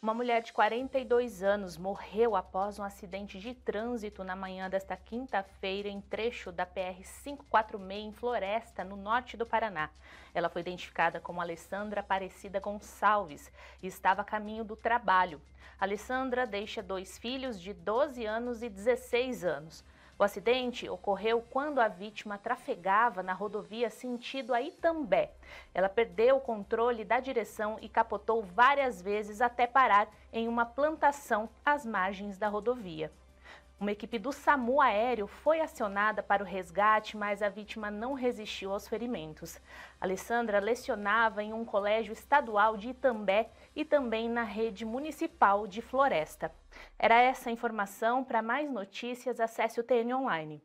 Uma mulher de 42 anos morreu após um acidente de trânsito na manhã desta quinta-feira em trecho da PR 546 em Floresta, no norte do Paraná. Ela foi identificada como Alessandra Aparecida Gonçalves e estava a caminho do trabalho. Alessandra deixa dois filhos de 12 anos e 16 anos. O acidente ocorreu quando a vítima trafegava na rodovia sentido a Itambé. Ela perdeu o controle da direção e capotou várias vezes até parar em uma plantação às margens da rodovia. Uma equipe do SAMU aéreo foi acionada para o resgate, mas a vítima não resistiu aos ferimentos. Alessandra lecionava em um colégio estadual de Itambé e também na rede municipal de Floresta. Era essa a informação. Para mais notícias, acesse o TN Online.